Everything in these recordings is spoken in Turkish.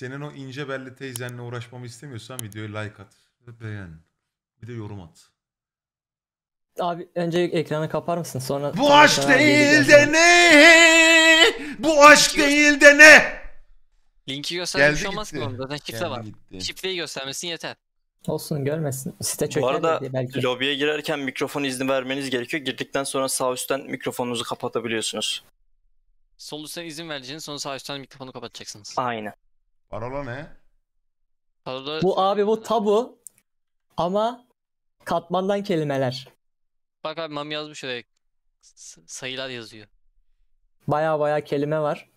Senin o ince belli teyzenle uğraşmamı istemiyorsan videoyu like at. Ve beğen. Bir de yorum at. Abi önce ekranı kapar mısın sonra... Bu aşk değil de ne? Bu aşk değil de ne? Linki göstermiş Geldi şey olmaz ki gitti. onun zaten şifre var. gitti. Şifreyi göstermesin yeter. Olsun görmesin. Site çöker. Bu arada diye belki. lobiye girerken mikrofon izni vermeniz gerekiyor. Girdikten sonra sağ üstten mikrofonunuzu kapatabiliyorsunuz. Sol üstten izin vereceğiniz sonra sağ üstten mikrofonu kapatacaksınız. Aynen. Parola ne? Parola... Bu şey- abi bu tabu ama katmandan kelimeler. Bak abi mam yazmış öyle sayılar yazıyor. Baya baya kelime var.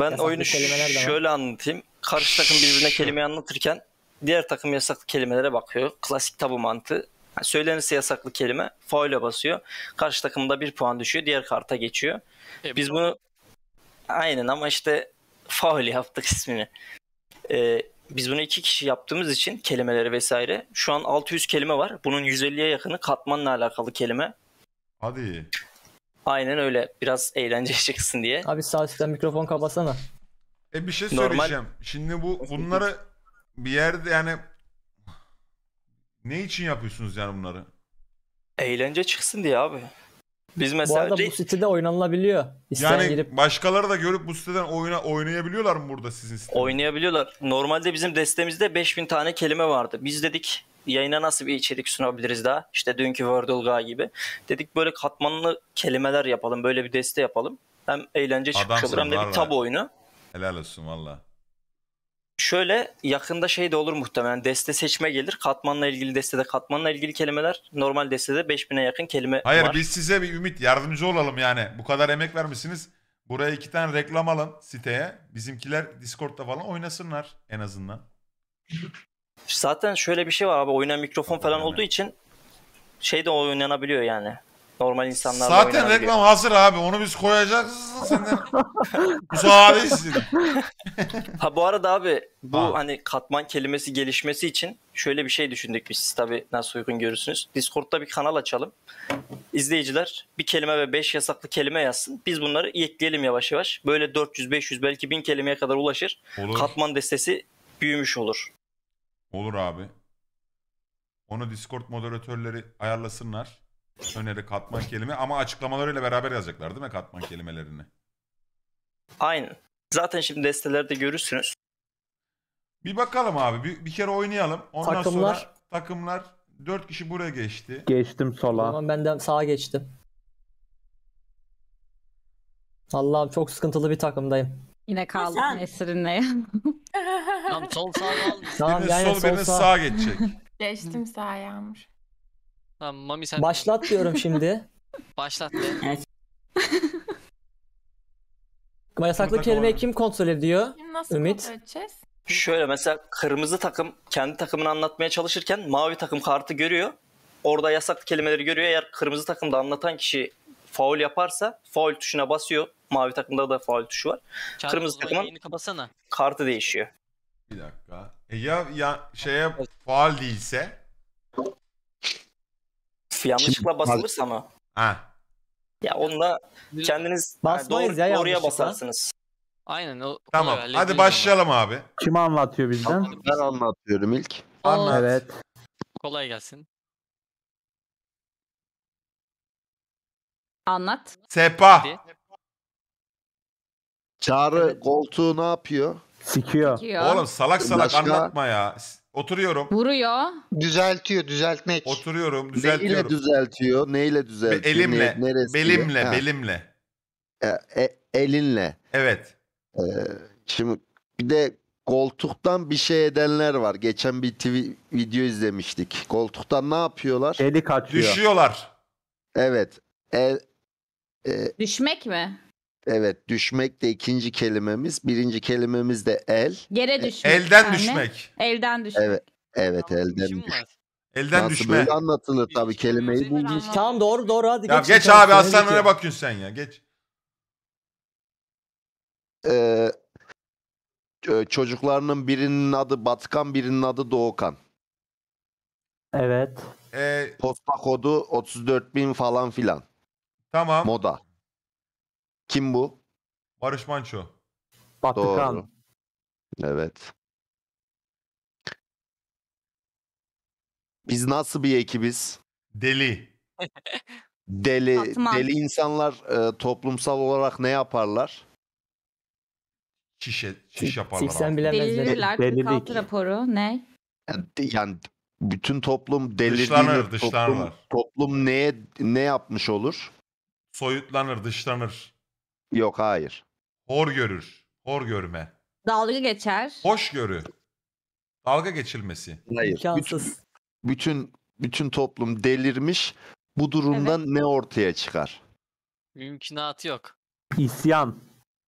Ben yasaklı oyunu şöyle anlatayım. Karşı takım birbirine kelime anlatırken diğer takım yasaklı kelimelere bakıyor. Klasik tabu mantığı. Yani söylenirse yasaklı kelime faule basıyor. Karşı takımda bir puan düşüyor. Diğer karta geçiyor. E, Biz bunu aynen ama işte faul yaptık ismini. E, biz bunu iki kişi yaptığımız için kelimeleri vesaire şu an 600 kelime var. Bunun 150'ye yakını katmanla alakalı kelime. Hadi. Aynen öyle. Biraz eğlence çıksın diye. Abi saatten mikrofon kapatsana. E bir şey söyleyeceğim. Normal... Şimdi bu bunları bir yerde yani ne için yapıyorsunuz yani bunları? Eğlence çıksın diye abi. Biz mesela bu arada bu sitede oynanılabiliyor. İsteyen yani girip... başkaları da görüp bu siteden oyna, oynayabiliyorlar mı burada sizin sitede? Oynayabiliyorlar. Normalde bizim destemizde 5000 tane kelime vardı. Biz dedik yayına nasıl bir içerik sunabiliriz daha? İşte dünkü Wordle'a gibi. Dedik böyle katmanlı kelimeler yapalım. Böyle bir deste yapalım. Hem eğlence çıkmış olur hem de bir tabu oyunu. Helal olsun valla. Şöyle yakında şey de olur muhtemelen deste seçme gelir. Katmanla ilgili destede katmanla ilgili kelimeler. Normal destede 5000'e yakın kelime Hayır var. biz size bir ümit yardımcı olalım yani. Bu kadar emek vermişsiniz. Buraya iki tane reklam alın siteye. Bizimkiler Discord'da falan oynasınlar en azından. Zaten şöyle bir şey var abi oyuna mikrofon falan olduğu için şey de oynanabiliyor yani normal insanlarla Zaten oynanan bir- reklam hazır abi. Onu biz koyacağız. Senden müsaadesin. Ha bu arada abi bu Ha. hani katman kelimesi gelişmesi için şöyle bir şey düşündük biz. Siz tabii nasıl uygun görürsünüz. Discord'da bir kanal açalım. İzleyiciler bir kelime ve 5 yasaklı kelime yazsın. Biz bunları ekleyelim yavaş yavaş. Böyle 400 500 belki 1000 kelimeye kadar ulaşır. Olur. Katman destesi büyümüş olur. Olur abi. Onu Discord moderatörleri ayarlasınlar. Öneri katman kelime ama açıklamalarıyla beraber yazacaklar değil mi katman kelimelerini? Aynen. Zaten şimdi destelerde görürsünüz. Bir bakalım abi. Bir, bir kere oynayalım. Ondan Takımlar. sonra takımlar dört kişi buraya geçti. Geçtim sola. Tamam ben de sağa geçtim. Allah'ım çok sıkıntılı bir takımdayım. Yine kaldım Sen- Nesrin'le. Tam sol sağ al. Tamam biriniz yani sol sol biriniz sağ. sağa geçecek. Geçtim sağa yağmur. Tamam Mami sen... Başlat diyorum şimdi. Başlat de. Evet. Yasaklı kelimeyi kim kontrol ediyor? Nasıl Ümit. kontrol edeceğiz? Şöyle mesela kırmızı takım kendi takımını anlatmaya çalışırken mavi takım kartı görüyor. Orada yasaklı kelimeleri görüyor. Eğer kırmızı takımda anlatan kişi faul yaparsa faul tuşuna basıyor. Mavi takımda da faul tuşu var. Çağrı kırmızı takımın kartı değişiyor. Bir dakika. E ya, ya şeye faul değilse yanlışlıkla basılırsa mı? Ha. Ya onunla kendiniz Basmayız yani ya doğruya basarsınız. Aynen. O, Tamam. kolay, Hadi hallederiz başlayalım abi. Kim anlatıyor bizden? Ben anlatıyorum ilk. Anlat. Evet. Kolay gelsin. Anlat. Sepa. Hadi. Çağrı koltuğu ne yapıyor? Sikiyor. Diyor. Oğlum salak salak Başka? anlatma ya. Oturuyorum. Vuruyor. Düzeltiyor, düzeltmek. Oturuyorum, düzeltiyorum. Neyle düzeltiyor? Neyle düzeltiyor? elimle, ne, neresi belimle, ha. belimle. E, e, elinle. Evet. E, şimdi bir de koltuktan bir şey edenler var. Geçen bir TV, video izlemiştik. Koltuktan ne yapıyorlar? Eli kaçıyor. Düşüyorlar. Evet. El, e, Düşmek mi? Evet düşmek de ikinci kelimemiz. Birinci kelimemiz de el. Yere e, düşmek. Elden yani. düşmek. Elden düşmek. Evet, evet Tamam, elden düşmek. Elden Nasıl düşme. böyle anlatılır tabii kelimeyi Bizim bulmuş. Tamam doğru doğru hadi Ya geç. geç abi aslan öne bakıyorsun sen ya geç. Ee, e, çocuklarının birinin adı Batkan, birinin adı Doğukan. Evet. Ee, Posta kodu 34 bin falan filan. tamam. Moda. Kim bu? Barış Manço. Batıkan. Evet. Biz nasıl bir ekibiz? Deli. Deli Batman. deli insanlar e, toplumsal olarak ne yaparlar? Şişe, şiş yaparlar. Siksen abi. bilemezler. Delirirler. Delilik. raporu ne? Yani, yani bütün toplum delirdiğinde Dışlanır, dışlanır. toplum neye ne yapmış olur? Soyutlanır, dışlanır. Yok hayır. Hor görür. Hor görme. Dalga geçer. Hoş Hoşgörü. Dalga geçilmesi. Hayır. İmkansız. Bütün bütün toplum delirmiş. Bu durumdan ne ortaya çıkar? Mümkünatı yok. İsyan.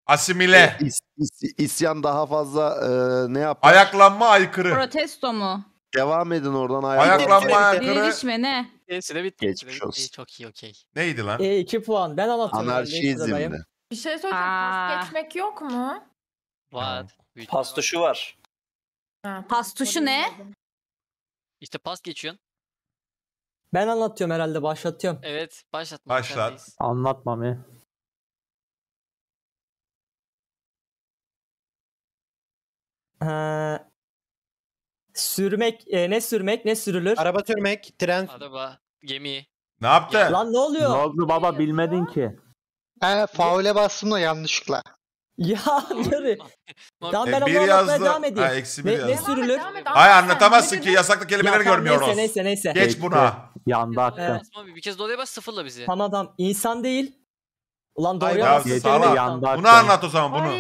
Asimile. E, is, is- isyan daha fazla e, ne yapar? Ayaklanma aykırı. Protesto mu? Devam edin oradan ayaklanma. Ayaklanma aykırı. Dirilişme ne? Hepsi de bitti. Geçmiş Hepsi de olsun. Çok iyi okey. Neydi lan? E, 2 puan. Ben anlatıyorum. ben de bir şey söyleyeceğim. Aa. Pas geçmek yok mu? Var. Pas tuşu var. Ha, Pas tuşu ne? İşte pas geçiyorsun. Ben anlatıyorum herhalde başlatıyorum. Evet başlat. Başlat. Sendeyiz. Anlatmam ya. Ee, sürmek e, ne sürmek ne sürülür? Araba sürmek, tren. Araba, gemi. Ne yaptın? Lan ne oluyor? Ne oldu baba bilmedin ki. He faule bastım da yanlışlıkla. Ya tabii. Tamam ben E, bir yazdı. devam edeyim. Ha, eksi bir ne, ne yazdı. sürülür? Hayır anlatamazsın ki yasaklı Ya, kelimeleri tamam, görmüyoruz. Neyse neyse neyse. Geç buna. Yanda hatta. Bir kez dolayı bas sıfırla bizi. Tam adam insan değil. Ulan doğru Hayır, ya, yapmışsın. Bunu anlat o zaman bunu.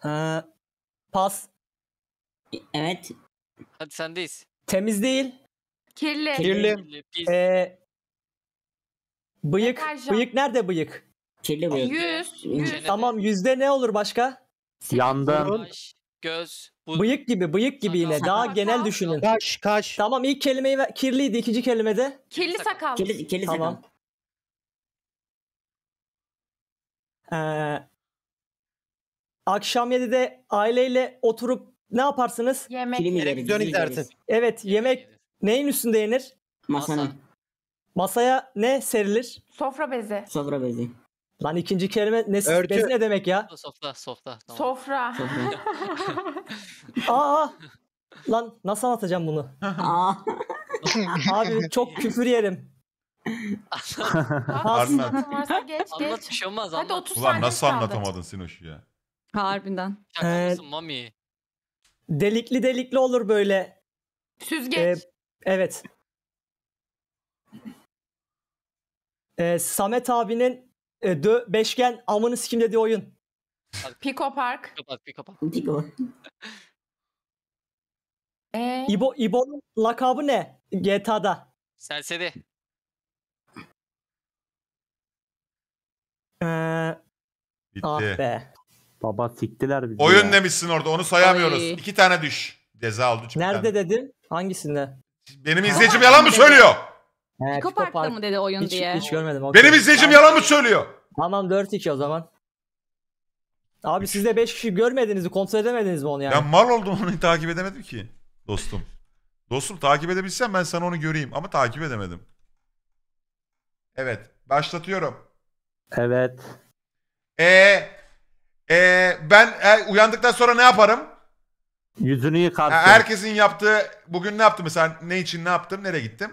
Ha, pas. Evet. Hadi sendeyiz. Temiz değil. Kirli. Kirli. Kirli. Biz- Ee, bıyık. Bıyık nerede bıyık? Kirli bir Yüz. Tamam yüzde ne olur başka? Yandan. göz, bu- Bıyık gibi bıyık gibi yine. Daha genel düşünün. Kaş kaş. Tamam ilk kelimeyi ver- kirliydi ikinci kelimede. Kirli Sakal. sakal. Kirli, sakal Tamam. sakın. Ee, akşam 7'de aileyle oturup ne yaparsınız? Yemek. Kirli mi yeriz? Evet yemek neyin üstünde yenir? Masanın. Masaya ne serilir? Sofra bezi. Sofra bezi. Lan ikinci kelime ne Örtü. ne demek ya? Sofra, sofra. Tamam. Sofra. Aa! Lan nasıl anlatacağım bunu? Aa. Abi çok küfür yerim. Has. Anlat. Varsa geç Anlat geç. şey olmaz Hadi 30 Ulan nasıl kaldı. anlatamadın Sinoş'u ya? Harbiden. Şaka ee, mami? Delikli delikli olur böyle. Süzgeç. Ee, evet. Ee, Samet abinin e, dö, beşgen amını sikim dediği oyun. Pico Park. Pico Park, Pico Park. Pico. Ee? İbo, İbo'nun lakabı ne GTA'da? Serseri. Ee, Bitti. ah be. Baba siktiler bizi Oyun ya. demişsin orada onu sayamıyoruz. Ay. İki tane düş. Ceza aldı. çünkü Nerede tane. dedim? Hangisinde? Benim izleyicim yalan mı söylüyor? He, mı dedi oyun Hiç, diye. hiç görmedim. okey. Benim izleyicim yalan mı söylüyor? Tamam 4-2 o zaman. Abi siz de 5 kişi görmediniz mi? Kontrol edemediniz mi onu yani? Ya mal oldum onu takip edemedim ki dostum. Dostum takip edebilsem ben sana onu göreyim ama takip edemedim. Evet başlatıyorum. Evet. Ee, ee, ben e, uyandıktan sonra ne yaparım? Yüzünü yıkarsın. Herkesin yaptığı bugün ne yaptım mesela ne için ne yaptım nereye gittim?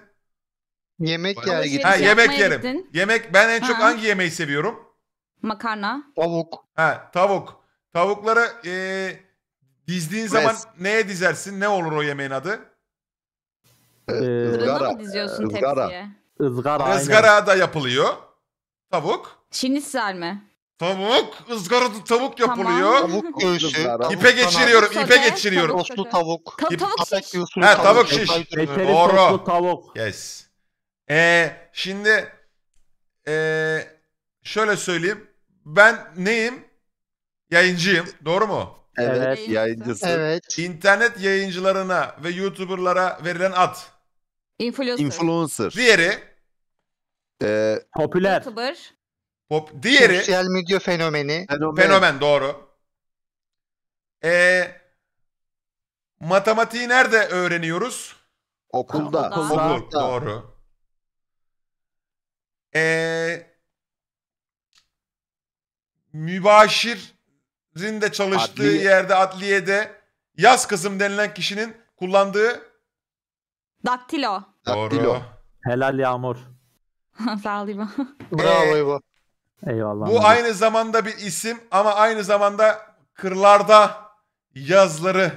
Yemek yer Ha, yemek yerim. gittin. Yemek ben en çok Ha. hangi yemeği seviyorum? Makarna. Tavuk. Ha tavuk. Tavukları eee dizdiğin zaman neye dizersin? Ne olur o yemeğin adı? e, Izgara. Izgara. Izgara da yapılıyor. Tavuk. Şinitsel mi? Tavuk. ızgarada tavuk Tamam. yapılıyor. Tavuk göğsü. İpe geçiriyorum. Sote, ipe geçiriyorum. tavuk tavuk. Ta- tavuk Atak şiş. Ha, tavuk şiş. Eteli Doğru. tavuk. Yes. Ee, şimdi ee, şöyle söyleyeyim. Ben neyim? Yayıncıyım. Doğru mu? Evet, Evet. yayıncısı. Evet. İnternet yayıncılarına ve YouTuber'lara verilen ad. Influencer. Influencer. Diğeri Ee, Popüler. YouTuber. pop diğeri Sosyal medya fenomeni. fenomen. fenomen doğru. Ee, matematiği nerede öğreniyoruz? Okulda. Okulda. Okulda. Okul doğru ee, mübaşirin de çalıştığı Adliye. yerde adliyede yaz kızım denilen kişinin kullandığı Daktilo. Daktilo. Helal Yağmur. Sağ ol Bravo İbo. Ee, Eyvallah. Bu aynı zamanda bir isim ama aynı zamanda kırlarda yazları.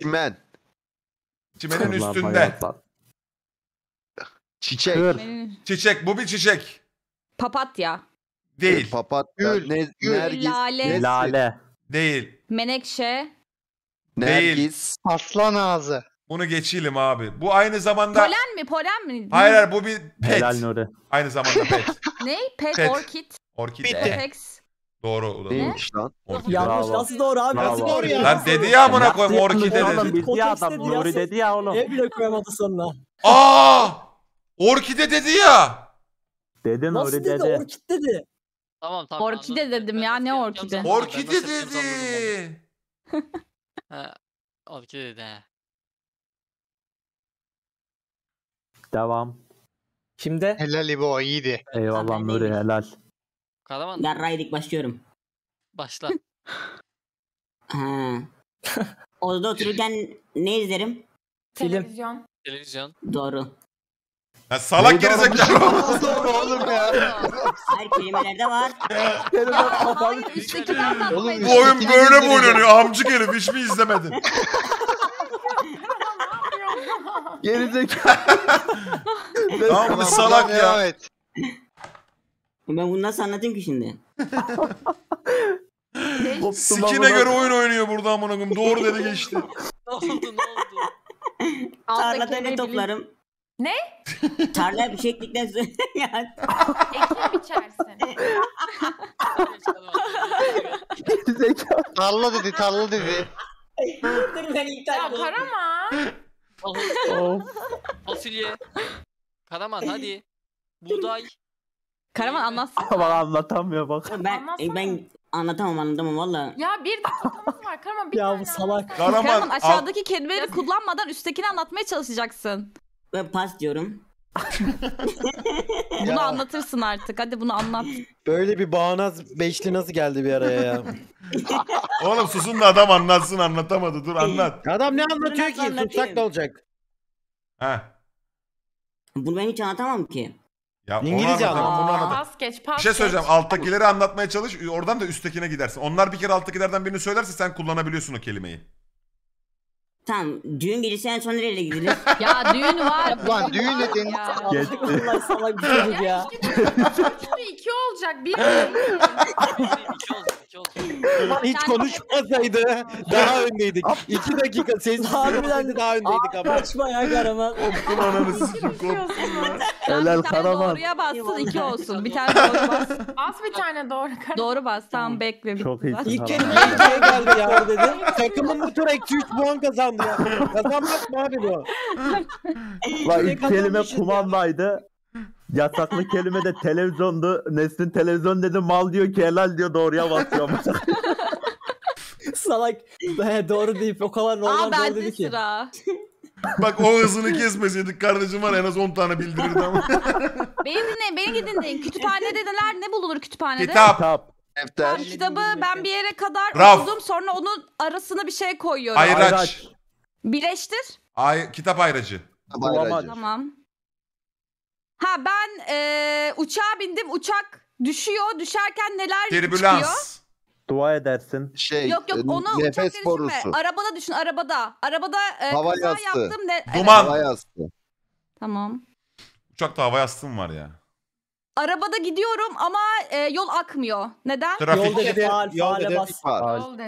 Çimen. Çimenin Kırlar üstünde. bayraklar. Çiçek. Kır. Çiçek. Bu bir çiçek. Papatya. Değil. Papatya. Gül. Ne, gül. Nergis. Lale. Nesli. Lale. Değil. Menekşe. Nergis. Değil. Aslan ağzı. Bunu geçelim abi. Bu aynı zamanda... Polen mi? Polen mi? Hayır hayır bu bir pet. Helal Nuri. Aynı zamanda pet. ne? Pet, pet. orkid. Orkid. Ortex. E. Doğru ulan. Neymiş lan? Orkide. Yanlış nasıl doğru abi? Bravo. Nasıl doğru ya? Lan dedi ya amına koyayım orkide dedi. Oğlum adam Nuri dedi ya oğlum. Ne bile koyamadı sonuna. Aaa! Orkide dedi ya. Dedin Nasıl öyle dedi? dedi? Orkid dedi. Tamam tamam. Orkide dedim ya, ne orkide? Orkide dedi. Ha, Orkide dedi Devam. şimdi Helal İbo iyiydi. Eyvallah ben Nuri değilim. helal. Karaman Yarraydık başlıyorum. başla. orada otururken ne izlerim? Film. Televizyon. Televizyon. Doğru. Ha, salak gerizekalı olmasın. Oğlum ya. Hayır kelimelerde var. Telefon kapalı. Hayır üsttekiler bakmayın. Bu oyun böyle mi oynanıyor? Amcık herif hiç mi izlemedin? Gerizekalı. Tamam bu salak ya. Evet. Ben bunu nasıl anlatayım ki şimdi? Sikine göre oyun oynuyor burada amına koyayım. Doğru dedi geçti. Ne oldu ne oldu? Tarlada ne toplarım? Ne? Tarla bir şeklikten sonra yani. Ekim biçersin. Zeka. Tarla dedi, tarla dedi. Dur ben iptal Ya oldum. Karaman. Of. Fasulye. Karaman hadi. Buğday. Karaman anlatsın. Bak anlatamıyor bak. Ben, Anlatsana. E, ben anlatamam anlatamam valla. Ya bir dakikamız var Karaman bir Ya bu salak. anlatsana. Karaman, Karaman aşağıdaki kelimeleri kullanmadan üsttekini anlatmaya çalışacaksın. Pas diyorum. bunu Ya. anlatırsın artık. Hadi bunu anlat. Böyle bir bağnaz beşli nasıl geldi bir araya ya? Oğlum susun da adam anlatsın anlatamadı. Dur anlat. Adam ne anlatıyor ki? Tutsak ne olacak? Ha. Bunu ben hiç anlatamam ki. Ya İngilizce anlat, anlat. Onu Pas geç, pas Bir şey söyleyeceğim. Alttakileri anlatmaya çalış. Oradan da üsttekine gidersin. Onlar bir kere alttakilerden birini söylerse sen kullanabiliyorsun o kelimeyi. Tamam düğün gecesi en son nereye gidilir? ya düğün var. Lan düğün dedin. deniz. Geçti. Allah salak bir çocuk ya. ya. Işte, iki olacak. Bir, bir, bir, bir, bir, Ulan hiç konuşmasaydı daha öndeydik. İki dakika sessiz Harbiden daha öndeydik ama. açma ya Karaman. Koptum ananı sikim koptum Helal Karaman. Doğruya bassın iki olsun. Bir tane doğru bas. Bas bir tane doğru Karaman. Doğru bas tamam bekle. Çok iyisin. İlk kelime ilkiye geldi ya dedim. Takımın bu tur eksi 3 puan kazandı ya. Kazanmak mı abi bu? Lan ilk kelime kumandaydı. Yasaklı kelime de televizyondu. Nesrin televizyon dedi mal diyor ki helal diyor doğruya basıyor. Salak. He, doğru deyip o kadar normal Aa, doğru dedi ki. Sıra. Bak o hızını kesmeseydik kardeşim var en az 10 tane bildirirdi ama. beni dinleyin, beni dinleyin. Kütüphanede neler ne bulunur kütüphanede? Kitap. Kitap. Defter. Tamam, kitabı ben bir yere kadar Raf. okudum sonra onun arasına bir şey koyuyorum. Ayraç. Bileştir. Ay, Kitap ayracı. Tamam. Ha ben e, uçağa bindim. Uçak düşüyor. Düşerken neler çıkıyor? Tribülans. Dua edersin. Şey, Yok yok e, ona uçakta nefes düşünme. borusu. Arabada düşün arabada. Arabada e, Hava kaza yaptım. Ne... Evet, Duman. Hava yastığı. Tamam. Uçakta hava yastığım var ya. Arabada gidiyorum ama e, yol akmıyor. Neden? Trafik. Yol dedi, faal yol dedi, bas. var. Faal.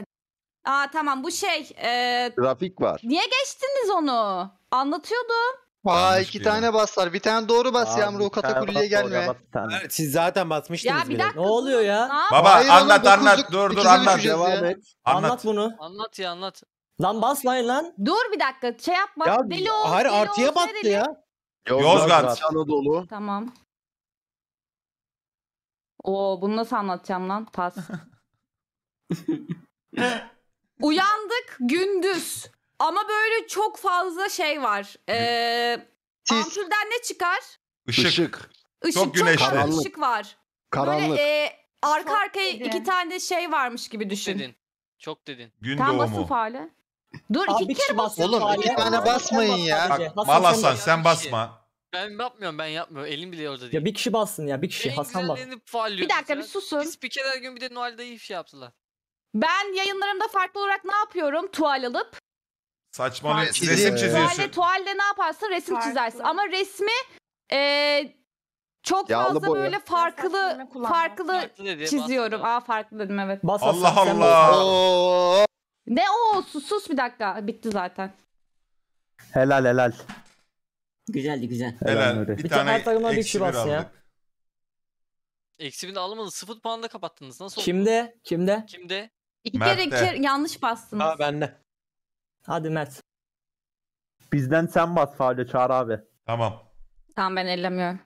Aa tamam bu şey. e, Trafik var. niye geçtiniz onu? Anlatıyordum. Aa Yanlış iki tane baslar. Bir tane doğru bas Abi, Yamru. Katakuli'ye gelme. Evet, Siz zaten basmıştınız Ya bir bile. dakika. Ne oluyor ya? Ne Baba Hayır, anlat ama anlat. Dur dur ikizini anlat. düşeceğiz. Devam et. Anlat. Anlat. bunu. Anlat ya anlat. Lan bas lan Dur bir dakika şey yapma. Ya, deli ol. hayır deli artıya ol, battı deli. ya. Yozgat. Anadolu. Tamam. Oo bunu nasıl anlatacağım lan? Pas. Uyandık gündüz. Ama böyle çok fazla şey var. Ee, ampulden ne çıkar? Işık. Işık. Çok güneşli. fazla Karanlık. ışık var. Karanlık. Böyle e, arka Çok arkaya dedi. iki tane şey varmış gibi düşün. dedin. Çok dedin. Gün Tam basın doğumu. faali. Dur Abi iki kere basın. Oğlum, iki tane basmayın ya. Bak, Hasan, sen Malasan sen basma. Şey. Ben yapmıyorum ben yapmıyorum. Elim bile orada değil. Ya bir kişi bassın ya bir kişi en Hasan bas. Bir dakika ya. bir susun. Biz bir kere gün bir de Noel'de iyi şey yaptılar. Ben yayınlarımda farklı olarak ne yapıyorum? Tuval alıp Saçmalıyor. Fark Resim çiziyorsun. Tuvalde, tuvalde ne yaparsın? Resim Farklı. çizersin. Ama resmi eee, çok Yağlı fazla boya. böyle farklı Farklı farklı dedi, çiziyorum. bastı. Aa farklı dedim evet. Bas Allah Allah. Ne o sus Sus bir dakika. Bitti zaten. Helal helal. Güzeldi güzel. Helal. Nuri. Bir Bütün tane her takımdan bir eksi bir ya. aldık. Eksi birini alamadınız. Sıfır puanla kapattınız. Nasıl oldu? Kimde? Kimde? Kimde? İki kere, Mert'te. iki kere yanlış bastınız. Aa bende. Hadi Mert. Bizden sen bas Fale Çağrı abi. Tamam. Tamam ben ellemiyorum.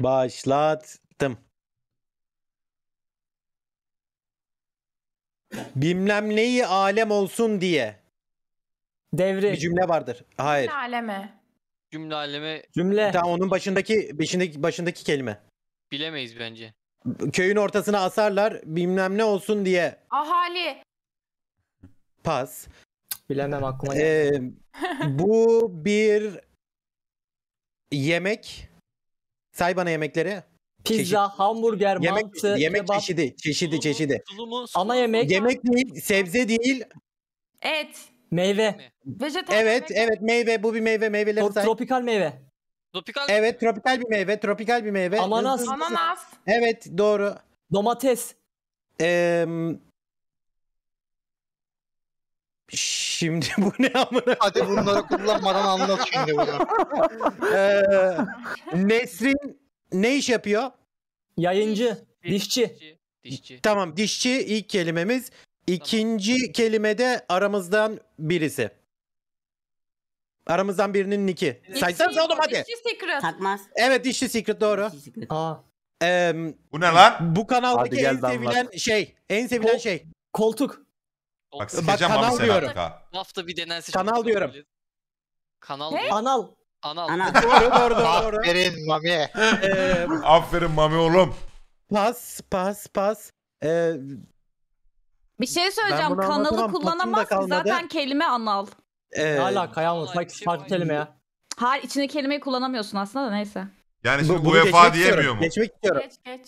Başlattım. Bilmem neyi alem olsun diye. Devrim. Bir cümle vardır. Hayır. Cümle aleme. Cümle aleme Cümle. Tamam onun başındaki başındaki başındaki kelime. bilemeyiz bence. Köyün ortasına asarlar bilmem ne olsun diye Ahali. pas. Bilemem aklıma ee, Bu bir yemek. Say bana yemekleri. Pizza, çeşit. hamburger, yemek, mantı, yemek kebap. çeşidi, çeşidi, çeşidi. Ana yemek. Yemek değil, sebze değil. Et. Meyve. Vejetaryen evet, meyve. evet meyve. Bu bir meyve, meyveler Trop say. Tropikal meyve. Tropikal. Evet, tropikal bir meyve, tropikal bir meyve. Ananas. Ananas. Evet, doğru. Domates. Eee Şimdi bu ne amına? Hadi bunları kullanmadan anlat şimdi bunu. ee, Nesrin ne iş yapıyor? Yayıncı, dişçi. dişçi. dişçi. Tamam, dişçi ilk kelimemiz. İkinci tamam. kelimede aramızdan birisi. Aramızdan birinin niki. Saysanız oğlum hadi. Dişçi Secret. Takmaz. Evet dişçi Secret doğru. Dişçi secret. Aa. Ee, bu ne lan? Bu kanaldaki en sevilen anlat. şey. En sevilen Kol şey. Koltuk. Bak Bak, kanal abi diyorum. hafta bir denensin. Kanal diyorum. Kanal ne? Anal. Anal. Anal. doğru doğru doğru. Aferin Mami. Ee, Aferin Mami oğlum. Pas pas pas. Ee, bir şey söyleyeceğim. Kanalı kullanamaz zaten kelime anal. Ee, Hala kayanlı. Sanki farklı kelime ya. Hayır içinde kelimeyi kullanamıyorsun aslında da neyse. Yani şimdi bu, UEFA diyemiyor mu? Geçmek istiyorum. Geç geç.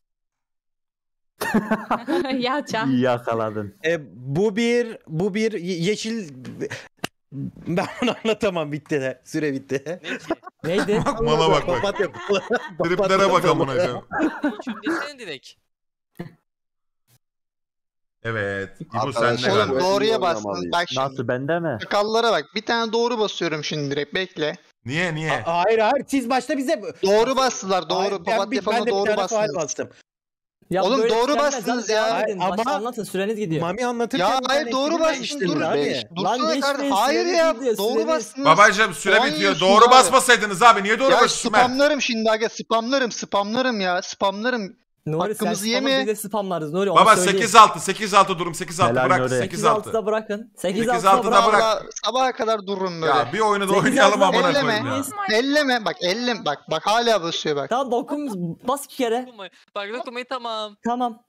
ya can. Yakaladın. E, bu bir bu bir yeşil ben bunu anlatamam bitti de. Süre bitti. Ne ki? Neydi? Bak mala bak bak. Papatya. Triplere bak amına koyayım. Şimdi desene direkt. Evet. İbo sen ne galiba? Doğruya bastın. Bak şimdi. Nasıl bende mi? Sakallara bak. Bir tane doğru basıyorum şimdi direkt. Bekle. Niye niye? A hayır hayır siz başta bize doğru bastılar doğru hayır, papatya ben, ben de doğru bir tane bastınız. bastım. Ya Oğlum doğru bassınız ya. Hayır, ama anlatın süreniz gidiyor. Mami anlatır. ya hayır doğru bastın dur. Abi. Dursana kardeşim. Hayır ya doğru süreniz... bastınız. süre bitiyor. Doğru basmasaydınız abi niye doğru bastınız? Ya spamlarım şimdi aga spamlarım spamlarım ya spamlarım. Nuri sen yeme. bize spamlarız. Nuri Baba söyleyeyim. 8-6 8-6 durum 8-6 bırak Nuri. 8-6. 8-6'da bırakın. 8-6'da 8 bırak. Valla Sabaha kadar durun böyle. Ya bir oyunu da oynayalım amına elleme. koyayım ya. Elleme bak elleme bak bak hala basıyor bak. Tamam dokun bas iki kere. Dokunmayın. Bak dokunmayın tamam. Tamam.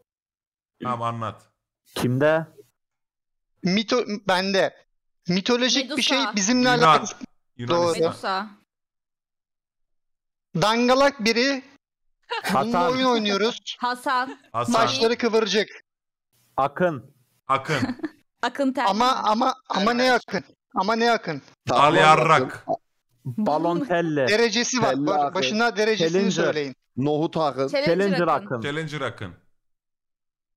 Tamam anlat. Kimde? Mito bende. Mitolojik bir şey bizimle Yunan. alakası. Yunanistan. Medusa. Dangalak biri Hasan. oyun oynuyoruz. Hasan. Hasan. Saçları kıvırcık. Akın. Akın. Akın ter. Ama ama ama ne akın? Ama ne akın? Al yarrak. Balon telle. Derecesi var. Telle akın. Başına derecesini Challenger. söyleyin. Nohut akın. Challenger, Challenger akın. Challenger akın.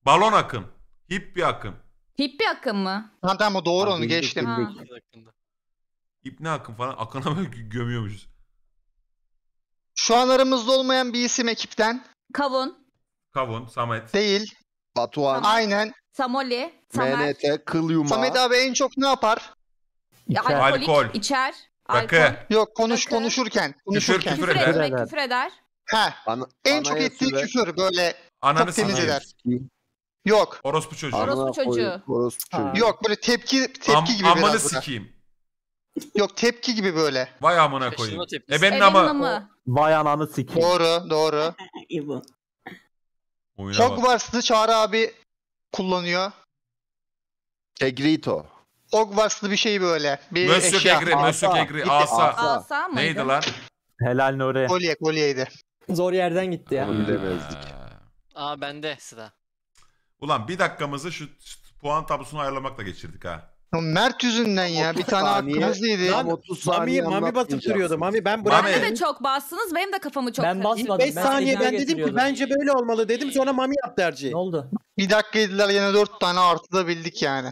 Balon akın. Hippi akın. Hippi akın mı? Ha tamam doğru onu geçtim. Ha. ne akın falan akına mı gömüyormuşuz. Şu an aramızda olmayan bir isim ekipten. Kavun. Kavun, Samet. Değil. Batuhan. Aynen. Samoli. Samer. MNT, kıl yumağı. Samet abi en çok ne yapar? İçer. Alkol. İçer. Rakı. Alkol. Yok konuş Rakı. konuşurken. konuşurken. Küfür, küfür, küfür eder. Küfür eder. Ha. Ana, en çok ettiği süre. küfür böyle Ananı temiz eder. Yok. Orospu çocuğu. Orospu çocuğu. Orospu çocuğu. Yok böyle tepki tepki Am, gibi amanı biraz. Amanı sikeyim. Yok tepki gibi böyle. Vay amına koyayım. Ebenin e e ama. Vay ananı sikeyim. Doğru doğru. İyi bu. Oyuna Çok bak. Hogwarts'lı Çağrı abi kullanıyor. Kegrito. Hogwarts'lı bir şey böyle. Bir Monsieur eşya. Kegri, Monsieur Kegri, asa. asa. Asa mıydı? Neydi lan? Helal Nore. Kolye, kolyeydi. Zor yerden gitti ya. Bilemezdik. Ee. Aa bende sıra. Ulan bir dakikamızı şu puan tablosunu ayarlamakla geçirdik ha. Mert yüzünden ya bir tane saniye. Mami, Mami batıp duruyordu. Mami ben bıraktım. Mami. de çok bastınız. Benim de kafamı çok Ben karıştı. basmadım. 5 saniye ben dedim ki bence böyle olmalı dedim. Sonra Mami yap derci. Ne oldu? Bir dakika yediler yine dört tane artı da bildik yani.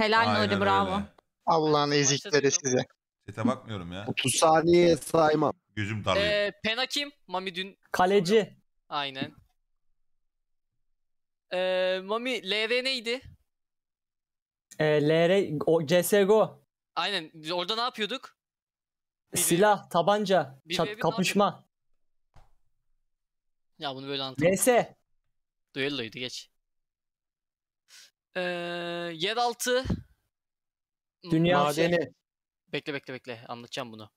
Helal Aynen Nuri bravo. öyle. Allah'ın ezikleri size. Sete bakmıyorum ya. 30 saniye saymam. Gözüm darlıyor. Ee, Pena kim? Mami dün Kaleci. aynen. Ee, Mami LV neydi? E, ee, LR, o, CSGO. Aynen. Orada ne yapıyorduk? Silah, tabanca, Bir çat, kapışma. Ya bunu böyle anlatalım. VS. Duello'ydu geç. Ee, yeraltı. Dünya Madeni. Bekle bekle bekle anlatacağım bunu.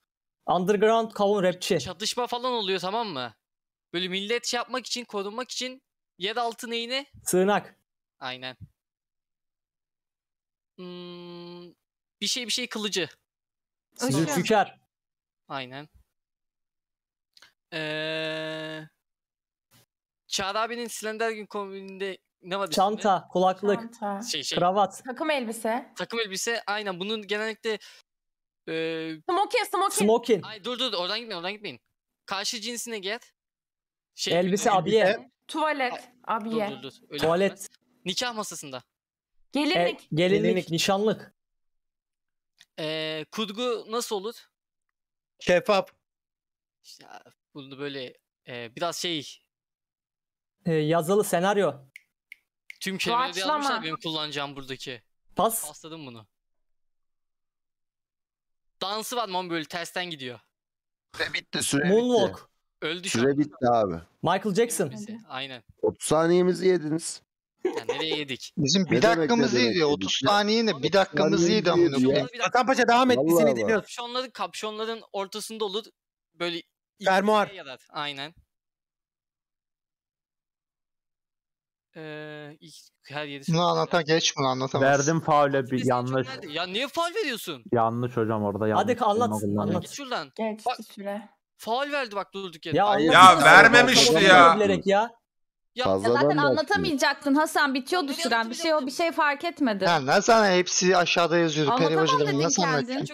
Underground kavun rapçi. Çatışma falan oluyor tamam mı? Böyle millet şey yapmak için, korunmak için yeraltı neyine? Sığınak. Aynen. Hmm, bir şey bir şey kılıcı. Zülfikar. Aynen. Ee, Çağrı abinin Slender Gün kombininde ne var? Çanta, içinde? kulaklık, Çanta. Şey, şey, kravat. Takım elbise. Takım elbise aynen. Bunun genellikle e... smoking, smoking. Smoking. Ay, dur dur oradan gitmeyin oradan gitmeyin. Karşı cinsine gel. Şey, elbise, elbise, abiye. Tuvalet, abiye. Dur, dur, dur. Öyle Tuvalet. Yapmaz. Nikah masasında. Gelinlik. E, gelinlik. Gelinlik, nişanlık. E, kudgu nasıl olur? Şeffaf. İşte bunu böyle e, biraz şey. E, yazılı senaryo. Tüm kelimeleri yazmışlar benim kullanacağım buradaki. Pas. Pasladım bunu. Dansı var mı böyle tersten gidiyor. Süre bitti süre Moonwalk. bitti. Öldü Süre an. bitti abi. Michael Jackson. Aynen. 30 saniyemizi yediniz. Ya nereye yedik? Bizim bir Ne dakikamız nereye iyiydi. 30 saniye ne? Bir dakikamız iyiydi amına yedik ya. devam et. Biz Vallahi seni bak. dinliyoruz. Kapşonların, kapşonların ortasında olur. Böyle ilk Fermuar. Aynen. Ee, her yedi. Bunu anlatan geç bunu anlatamaz. Verdim faule bir yanlış. Ya niye faul veriyorsun? Yanlış hocam orada yanlış. Hadi anlat, Kullandım. anlat. Git şuradan. Geç. Bak- süre. Faul verdi bak durduk yere. Ya, Ya vermemişti ya. ya. Yok ya zaten anlatamayacaktın Hasan bitiyordu Biliyorum, süren. Bir şey o bir şey fark etmedi. Ya ben sana hepsi aşağıda yazıyordu. Anlatamam Perivacılarım dedin nasıl kendin.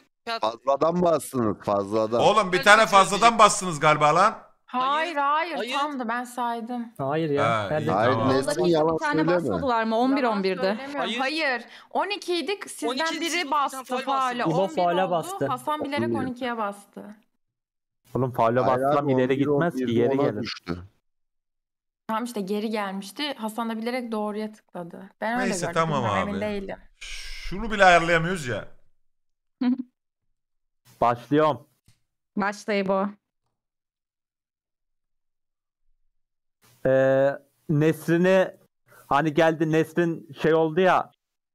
Fazladan bastınız fazladan. Oğlum bir tane fazladan bastınız galiba lan. Hayır, Hayır hayır, hayır. ben saydım. Hayır ya. Ha, iyi, Hayır tamam. Nesrin yalan bir tane söyleme. basmadılar mı? 11 Yalan 11'di. söylemiyorum. Hayır. Hayır. 12 idik sizden 12 biri bastı faale. İbo 11 faale bastı. Hasan bilerek 12'ye bastı. Oğlum faale Hayır abi, ileri gitmez ki 11 gelir. Tam işte geri gelmişti. Hasan da bilerek doğruya tıkladı. Ben öyle Neyse gördüm. tamam Bilmiyorum, abi. Emin değilim. Şunu bile ayarlayamıyoruz ya. Başlıyorum. Başlayı bu. Ee, Nesrin'i hani geldi Nesrin şey oldu ya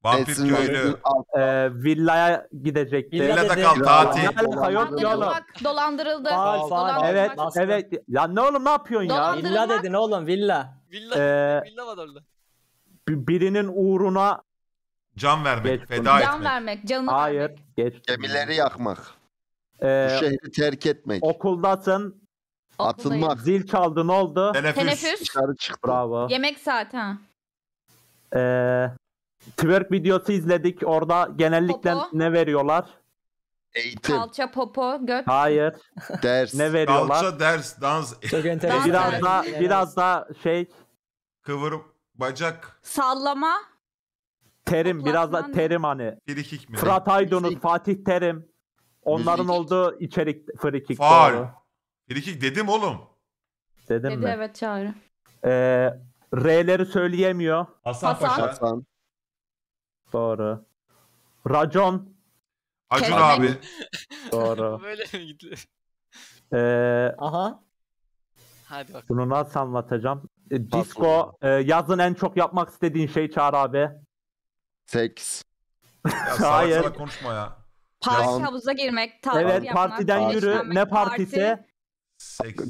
Vampir Etsin köylü. Ee, villaya gidecekti. Villada kal tatil. Villa yok ki oğlum. Dolandırıldı. Faal, faal. Evet, Bastım. evet. Şey. Ya ne oğlum ne yapıyorsun ya? Villa dedin oğlum villa. Villa, ee, villa var orada. Birinin uğruna Can vermek, Geç, feda can etmek. Can vermek, canını Hayır, vermek. Geç. Gemileri yakmak. Ee, Bu şehri terk etmek. Okuldasın. Atılmak. Zil çaldın ne oldu? Teneffüs. Teneffüs. Dışarı çık. Bravo. Yemek saati ha. Ee, twerk videosu izledik. Orada genellikle Popo. ne veriyorlar? Eğitim. Kalça, popo, göt. Hayır. Ders. Ne veriyorlar? Kalça, ders, dans, Çok enteresan. Biraz da biraz da şey kıvırıp bacak, Sallama. Terim biraz da terim hani. frikik mi? Frat Aydınus, Fatih Terim. Onların Müzik. olduğu içerik frikik Faul. doğru. Frikik dedim oğlum. Dedim Dedi mi? evet çağrı. Ee, R'leri söyleyemiyor. Hasan Hasan. Paşa. Hasan. Doğru. Racon. Acun Kelebek. abi. Doğru. Böyle mi gitti? Ee, Aha. Hadi bak. bunu nasıl anlatacağım? E, disco. e, yazın en çok yapmak istediğin şey Çağrı abi. Seks. Ya Hayır. salak konuşma ya. Parti Yağın- havuza girmek, tatil evet yapmak. partiden güneşlenmek, yürü. Ne partisi?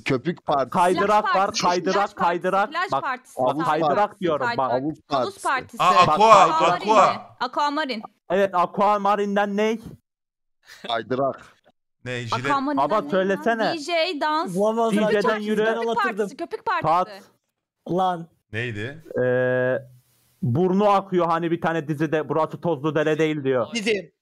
Köpük partisi. Kaydırak var, kaydırak, kaydırak. plaj partisi. bak, kaydırak diyorum bak. kaydırak. Avuz Havuz partisi. partisi. Aa, Bak, Aqua, Aqua. Evet, Aquamarine'den ney? Kaydırak. Ne jilet. Aquamarine'den Baba, söylesene. DJ, dans. Ulan DJ'den Köpük partisi, yürü. köpük anlatırdım. partisi, köpük partisi. Lan. Neydi? Ee, burnu akıyor hani bir tane dizide burası tozlu dere değil diyor. Bizim.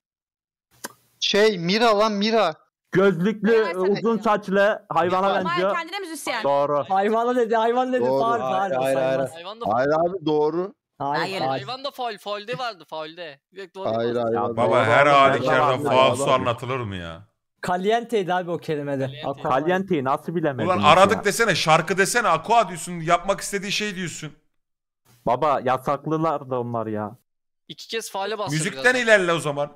Şey Mira lan Mira. Gözlüklü, Nelerse uzun bekliyorum. saçlı hayvana Ama benziyor. kendine müzisyen. Doğru. Hayvana dedi, hayvan dedi. Doğru, Bağır, bağır. hayır, hayır, hayır. Hayvan da Hayır abi doğru. Hayır, Hayır. hayvan da faul. Faulde vardı faulde. Hayır hayır. Baba her Doğru, halükarda doğru. faul Doğru. anlatılır mı ya? Caliente'ydi abi o kelimede. Caliente. Aquaman. nasıl bilemedin? Ulan aradık ya? desene şarkı desene Aqua diyorsun yapmak istediği şey diyorsun. Baba yasaklılar da onlar ya. İki kez faale bastı. Müzikten ilerle o zaman.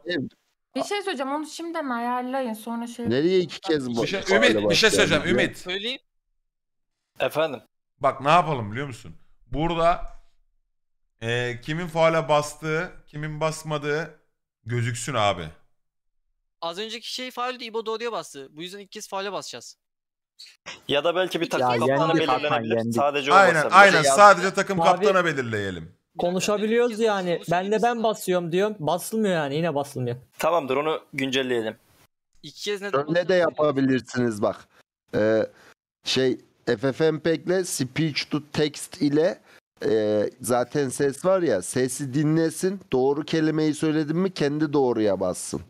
Bir şey söyleyeceğim onu şimdiden ayarlayın sonra şey... Nereye iki kez bu? Bir şey, Ümit bir şey söyleyeceğim Ümit. Söyleyeyim. Efendim. Bak ne yapalım biliyor musun? Burada e, kimin faale bastığı, kimin basmadığı gözüksün abi. Az önceki şey faaldi İbo Doğru'ya bastı. Bu yüzden ilk kez faale basacağız. Ya da belki bir takım Ya kaptanı belirlenebilir. Sadece o Aynen basabilir. aynen şey sadece takım Mavi- kaptana belirleyelim konuşabiliyoruz yani. Ben de ben basıyorum diyorum. Basılmıyor yani yine basılmıyor. Tamamdır onu güncelleyelim. İki kez ne? Öyle de yapabilirsiniz bak. Ee, şey ile speech to text ile e, zaten ses var ya sesi dinlesin doğru kelimeyi söyledim mi kendi doğruya bassın.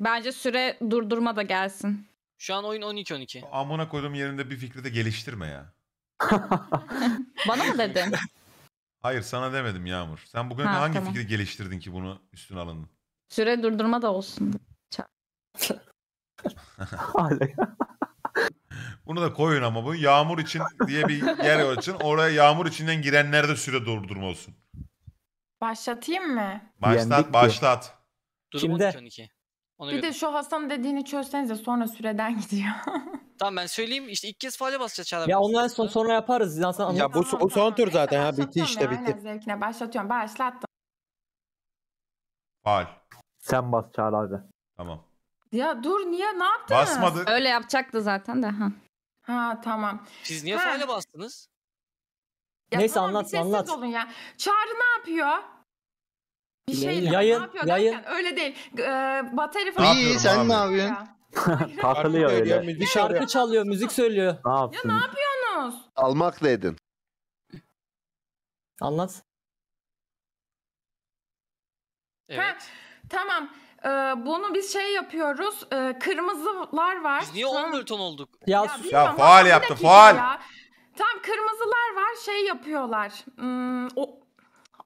Bence süre durdurma da gelsin. Şu an oyun 12-12. Amına koyduğum yerinde bir fikri de geliştirme ya. Bana mı dedin? Hayır sana demedim Yağmur. Sen bugün Ha, hangi tamam. fikri geliştirdin ki bunu üstüne alındın? Süre durdurma da olsun. Bunu da koyun ama bu Yağmur için diye bir yer için oraya Yağmur içinden girenlerde süre durdurma olsun. Başlatayım mı? Başlat başlat. Durum Şimdi- 12 ona bir göre. de şu Hasan dediğini çözseniz de sonra süreden gidiyor. tamam ben söyleyeyim işte ilk kez faale basacağız Çağlar. Ya onu en son sonra yaparız. Ya, sen ya bu, bu son tamam. tur zaten ha bitti işte ben, bitti. zevkine başlatıyorum. Başlattım. Faal. Sen bas Çağlar abi. Tamam. Ya dur niye ne yaptın? Basmadık. Öyle yapacaktı zaten de. Ha, ha tamam. Siz niye Ha. faale bastınız? Ya Neyse, anlat, anlat. Olun ya. Çağrı ne yapıyor? Bir şey yayın, ne yapıyor yayın. derken öyle değil. Ee, bateri falan. İyi sen abi? ne yapıyorsun? Takılıyor öyle. Bir şarkı çalıyor, müzik söylüyor. Ne yaptın? Ya ne yapıyorsunuz? Almak dedin. Anlat. Evet. Ha, tamam. Ee, bunu biz şey yapıyoruz. E, kırmızılar var. Biz niye tamam. 11 ton olduk? Ya, ya, ya faal yaptı faal. Ya. Tam kırmızılar var şey yapıyorlar. Hmm, o,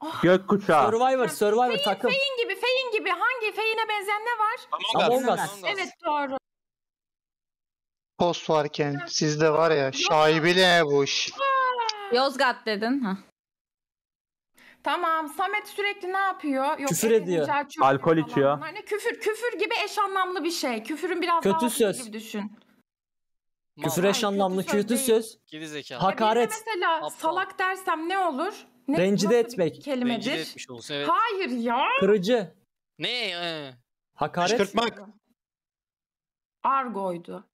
Oh. Gökkuşağı. Survivor, Survivor Feyin, takım. Fein gibi, Fein gibi. Hangi Feine benzeyen ne var? Among Us. Evet doğru. Post varken sizde var ya şaibeli bu iş. Yozgat dedin. ha. Tamam. Samet sürekli ne yapıyor? Yok, Küfür ediyor. güzel, Alkol falan. içiyor. Bunlar ne? Küfür küfür gibi eş anlamlı bir şey. Küfürün biraz Kötü daha söz. gibi düşün. Küfür eş kötü anlamlı söz kötü değil. söz. Geri Hakaret. Birine mesela Aptal. salak dersem ne olur? Ne, Rencide nasıl bir etmek. Kelimedir. Rencide etmiş olsun evet. Hayır ya. Kırıcı. Ne? Ee, Hakaret. Kışkırtmak. Argoydu.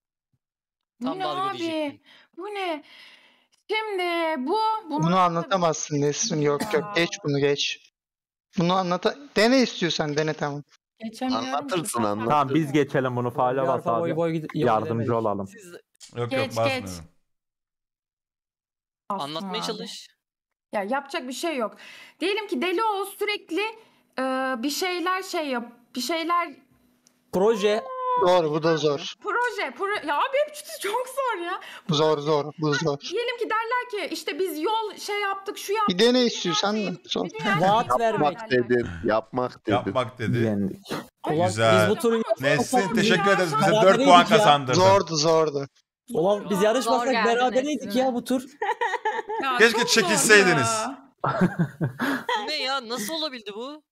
Bu Tam ne dalga abi? Bu ne? Şimdi bu bunu, Bunu anlatamazsın Nesrin. Yok yok geç bunu geç. Bunu anlata... Dene istiyorsan dene tamam. Geçemiyorum ki Anlatırsın, anlat. Tamam biz geçelim bunu. Faile bas Yarpa boy boy Yardımcı demek. olalım. siz Yok Geç, yok geç. basmıyorum. Basma Anlatmaya çalış. Ya yapacak bir şey yok. Diyelim ki Deli Oğuz sürekli e, bir şeyler şey yap, bir şeyler Proje Doğru bu da zor. proje, proje ya abi hep çok zor ya. Zor zor bu zor. Diyelim ki derler ki işte biz yol şey yaptık, şu yaptık. Bir deney istiyorsan da şey, zor. Vaat vermek. Yapmak Yapmak dedin. yapmak dedi. yendik. Güzel. Biz bu turu Ama Nesin teşekkür ederiz. Bize 4 puan verildik ya. kazandırdın. Zordu zordu. Ulan biz yarışmasak geldi berabereydik ya bu tur. Ya Keşke çekilseydiniz. Ne ya nasıl olabildi bu?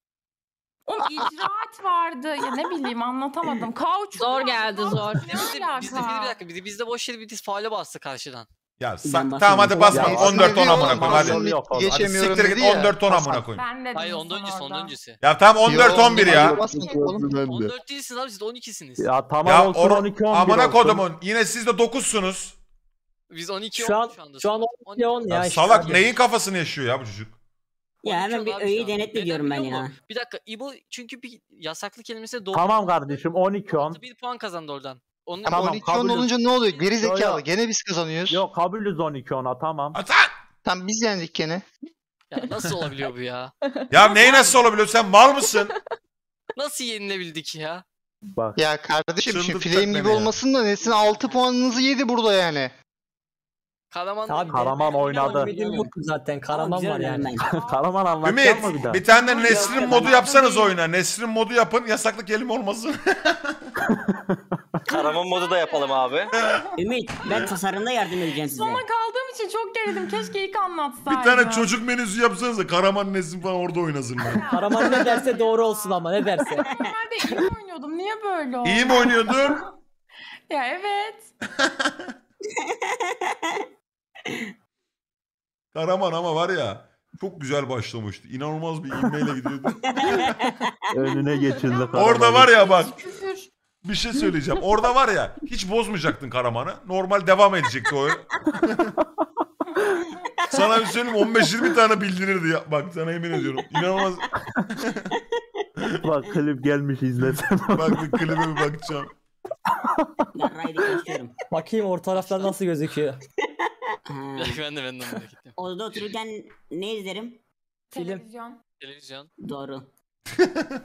Oğlum icraat vardı. Ya ne bileyim anlatamadım. Kauçuk Zor geldi, zor. Ne Bizde, bizde, bir alaka? dakika bizde, bizde boş yere bir biz faale bastı karşıdan. Ya sak, tamam hadi basma. 14 10 amına koyayım hadi. Yok, siktir git 14 10 amına koyayım. Hayır de Hayır 10. 10. Ya tamam 14 11 ya. 14 değilsiniz abi siz 12'siniz. Ya tamam ya, olsun 12 11. Amına kodumun yine siz de 9'sunuz. Biz 12 şu an, şu an 12 10 ya. salak neyin kafasını yaşıyor ya bu çocuk? Ya hemen bir öğeyi denetle diyorum ben ya. Bir dakika İbo çünkü bir yasaklı kelimesi doğru. Tamam kardeşim 12 10. Bir puan kazandı oradan. Onun Tamam 12 10 olunca ne oluyor? Geri zekalı. Gene biz kazanıyoruz. Yok kabulüz 12 ona tamam. Atan! Tam biz yendik gene. Ya nasıl olabiliyor bu ya? Ya neyi nasıl olabiliyor? Sen mal mısın? Nasıl yenilebildik ya? Bak. Ya kardeşim şimdi flame gibi ya. olmasın da nesin 6 puanınızı yedi burada yani. Karaman Tabii Karaman oynadı. zaten. Karaman var yani. Karaman anlatacak mı bir daha? bir tane de Nesrin modu yapsanız oyuna. Nesrin modu yapın yasaklı kelime olmasın. Karaman modu da yapalım abi. Ümit ben tasarımda yardım edeceğim size. Sona kaldığım için çok gerildim. Keşke ilk anlatsaydım. Bir tane çocuk menüsü yapsanız da Karaman Nesrin falan orada oynasınlar. Karaman ne derse doğru olsun ama ne derse. Normalde iyi oynuyordum. Niye böyle oldu? İyi mi oynuyordun? ya evet. Karaman ama var ya çok güzel başlamıştı. İnanılmaz bir inmeyle gidiyordu. Önüne geçildi Karaman. Orada var ya bak. Bir şey söyleyeceğim. Orada var ya hiç bozmayacaktın Karaman'ı. Normal devam edecekti o. sana bir söyleyeyim 15-20 tane bildirirdi ya. Bak sana emin ediyorum. İnanılmaz. bak klip gelmiş izlesem. bak bir klibe bir bakacağım. Bakayım orta taraftan nasıl gözüküyor. Ha. ben de ben de merak ettim. Odada otururken ne izlerim? Film. Televizyon. Televizyon. Doğru.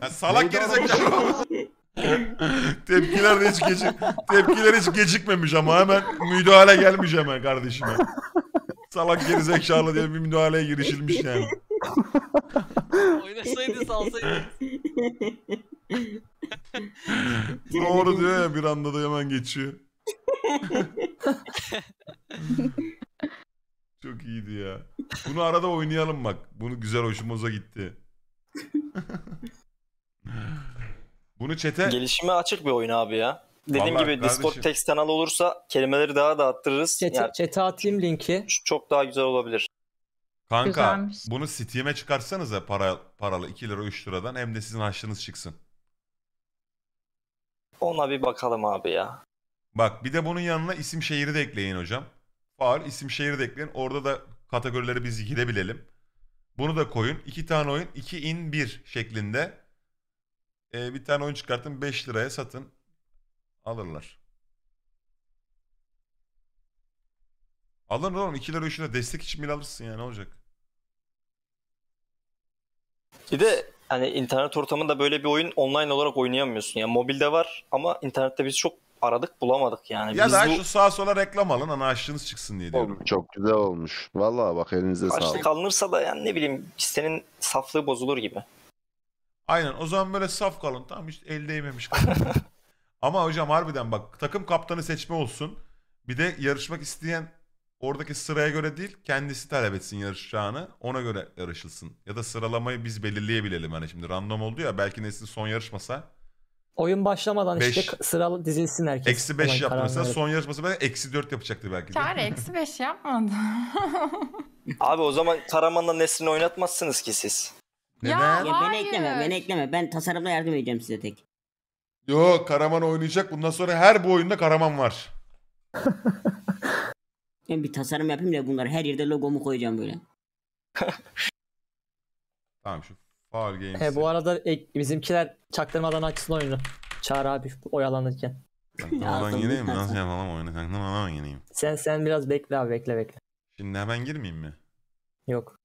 salak gerizekalı. Tepkiler hiç gecik tepkiler hiç gecikmemiş ama hemen müdahale gelmiş hemen kardeşime. Salak gerizekalı diye bir müdahaleye girişilmiş yani. Oynasaydı salsaydı. Doğru diyor ya bir anda da hemen geçiyor. Çok iyiydi ya. Bunu arada oynayalım bak. Bunu güzel hoşumuza gitti. Bunu çete... Gelişime açık bir oyun abi ya. Dediğim gibi kardeşim. Discord text kanal olursa kelimeleri daha da arttırırız. Çete, yani, çete atayım linki. Çok daha güzel olabilir. Kanka Güzelmiş. bunu Steam'e çıkarsanız da para, paralı 2 lira 3 liradan hem de sizin haşlınız çıksın. Ona bir bakalım abi ya. Bak bir de bunun yanına isim şehri de ekleyin hocam faul, isim, şehir de ekleyin. Orada da kategorileri biz girebilelim. Bunu da koyun. İki tane oyun. 2 in 1 şeklinde. Ee, bir tane oyun çıkartın. 5 liraya satın. Alırlar. Alın oğlum 2 lira 3 lira destek için bile alırsın yani ne olacak? Bir de hani internet ortamında böyle bir oyun online olarak oynayamıyorsun. Yani mobilde var ama internette biz çok aradık bulamadık yani. Ya Biz da bu... şu sağa sola reklam alın ana hani aşçınız çıksın diye diyorum. Oğlum, çok güzel olmuş. valla bak elinize sağlık. Açlık alınırsa da yani ne bileyim senin saflığı bozulur gibi. Aynen o zaman böyle saf kalın tamam hiç el değmemiş Ama hocam harbiden bak takım kaptanı seçme olsun. Bir de yarışmak isteyen oradaki sıraya göre değil kendisi talep etsin yarışacağını ona göre yarışılsın. Ya da sıralamayı biz belirleyebilelim hani şimdi random oldu ya belki Nesin son yarışmasa Oyun başlamadan beş. işte sıralı dizilsin herkes. Eksi 5 yaptı mesela. Son yarışması belki eksi 4 yapacaktı belki de. Çağrı eksi 5 yapmadı. Abi o zaman Karaman'la Nesrin'i oynatmazsınız ki siz. Neden? Ya, ya beni ekleme, beni ekleme. Ben tasarımla yardım edeceğim size tek. Yok Karaman oynayacak. Bundan sonra her bu oyunda Karaman var. ben bir tasarım yapayım da bunları her yerde logomu koyacağım böyle. tamam şu Far Games. He, bu arada ek, bizimkiler çaktırmadan açsın oyunu. Çağrı abi oyalanırken. Oradan gireyim mi? Nasıl yapalım oyunu kanka? Hemen gireyim. Sen sen biraz bekle abi bekle bekle. Şimdi hemen girmeyeyim mi? Yok.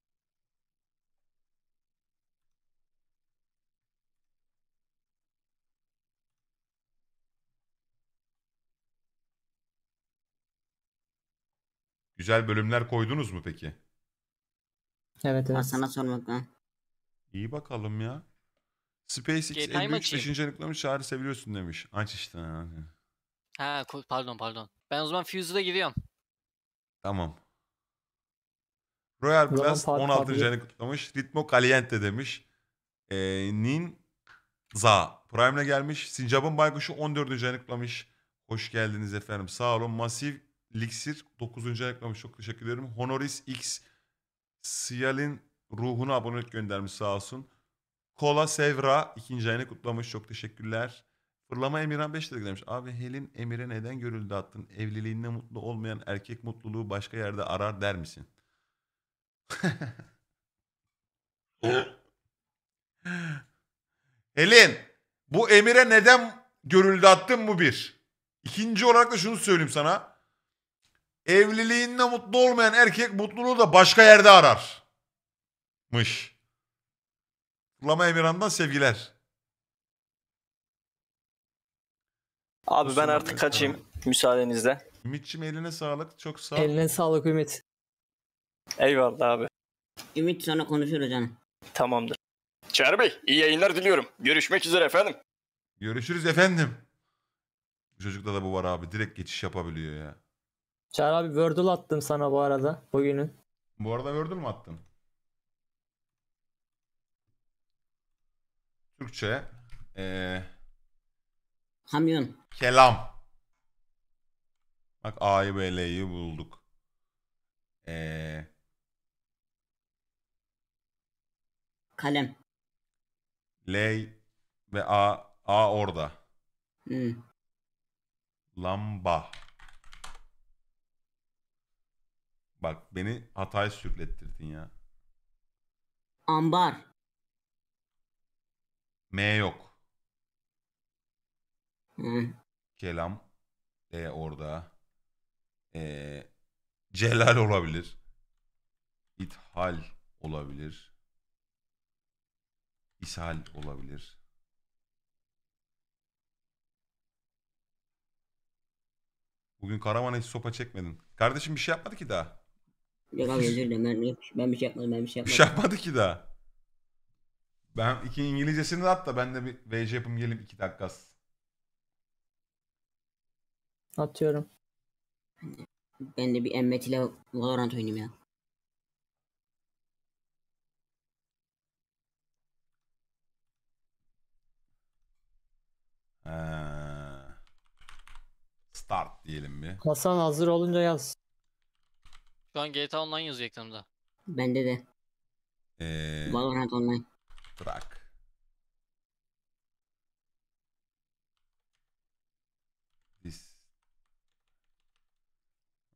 Güzel bölümler koydunuz mu peki? Evet evet. Ha, sana sormak lan. İyi bakalım ya. SpaceX Gate 53 açayım. beşinci çağrı seviyorsun demiş. Aç işte. Yani. Ha pardon pardon. Ben o zaman Fuse'da gidiyorum. Tamam. Royal Blast 16. yanı kutlamış. Ritmo Caliente demiş. Ee, Nin Za Prime'le gelmiş. Sincap'ın baykuşu 14. yanıklamış. Hoş geldiniz efendim. Sağ olun. Masif Lixir 9. yanıklamış. Çok teşekkür ederim. Honoris X Sial'in Ruhuna abonelik göndermiş sağ olsun. Kola Sevra ikinci ayını kutlamış. Çok teşekkürler. Fırlama Emirhan 5 lira demiş. Abi Helin Emir'e neden görüldü attın? Evliliğinde mutlu olmayan erkek mutluluğu başka yerde arar der misin? Helin bu Emir'e neden görüldü attın bu bir. İkinci olarak da şunu söyleyeyim sana. Evliliğinde mutlu olmayan erkek mutluluğu da başka yerde arar. Mış. Fırlama Emirhan'dan sevgiler. Abi ben artık kaçayım müsaadenizle. Ümitçim eline sağlık. Çok sağ Eline sağlık Ümit. Eyvallah abi. Ümit sana konuşuruz canım. Tamamdır. Çağrı Bey iyi yayınlar diliyorum. Görüşmek üzere efendim. Görüşürüz efendim. Bu çocukta da bu var abi. Direkt geçiş yapabiliyor ya. Çağrı abi Wordle attım sana bu arada bugünün. Bu arada Wordle mu attın? Türkçe. Ee, Kamyon. kelam. Bak A'yı ve bulduk. Ee, Kalem. L ve A. A orada. Hı. Hmm. Lamba. Bak beni hataya sürüklettirdin ya. Ambar. M yok. Hı. E. Kelam. E orada. E, Celal olabilir. İthal olabilir. İshal olabilir. Bugün Karaman'a hiç sopa çekmedin. Kardeşim bir şey yapmadı ki daha. Yok abi özür dilerim ben, ben bir şey yapmadım ben bir şey yapmadım. Bir şey yapmadı ki daha. Ben iki İngilizcesini de at da ben de bir VC yapım gelim iki dakika az. Atıyorum. Ben de bir Emmet ile Valorant oynayayım ya. Ee, start diyelim bir. Hasan hazır olunca yaz. Şu an GTA Online yazıyor ekranda. Bende de. Ee, Valorant Online. Bırak. This.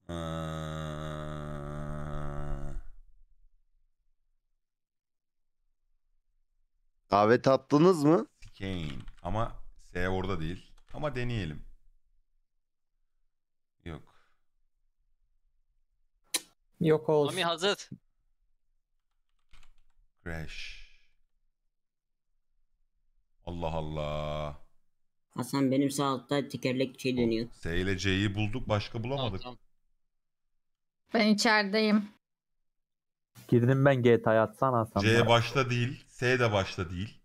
Ee, Davet attınız mı? Kane. Ama S orada değil. Ama deneyelim. Yok. Yok olsun. Ami hazır. Crash. Allah Allah. Hasan benim sağ altta tekerlek şey dönüyor. S ile C'yi bulduk başka bulamadık. Ben içerideyim. Girdim ben GTA'ya atsana Hasan. C başta değil. S de başta değil.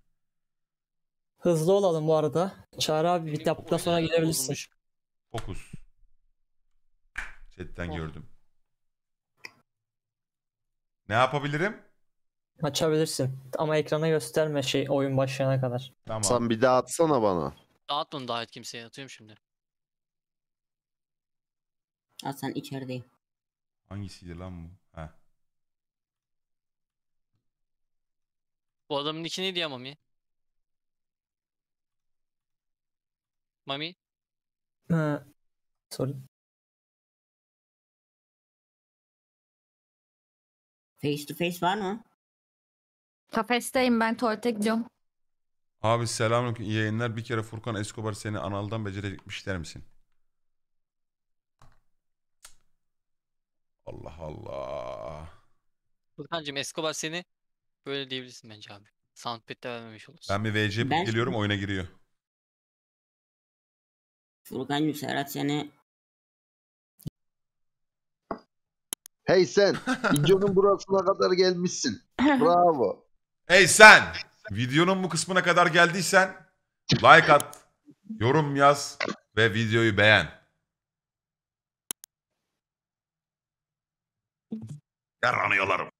Hızlı olalım bu arada. Çağrı abi bit yaptıktan sonra girebilirsin. Fokus. Chatten gördüm. Ne yapabilirim? Açabilirsin ama ekrana gösterme şey oyun başlayana kadar. Tamam. Sen bir daha atsana bana. Dağıtmadım daha et kimseye atıyorum şimdi. Hasan içerideyim. Hangisiydi lan bu? Heh. Bu adamın iki neydi ya Mami? Mami? Ha, sorry. Face to face var mı? Kafesteyim ben tuvalete gidiyorum. Abi selamünaleyküm iyi yayınlar. Bir kere Furkan Escobar seni analdan becerecekmişler misin? Allah Allah. Furkan'cığım Escobar seni böyle diyebilirsin bence abi. Soundpad'de vermemiş olursun. Ben bir VC Ben- geliyorum oyuna giriyor. Furkan'cığım Serhat seni Hey sen, videonun burasına kadar gelmişsin. Bravo. Hey sen videonun bu kısmına kadar geldiysen like at, yorum yaz ve videoyu beğen. Yaranıyorlarım.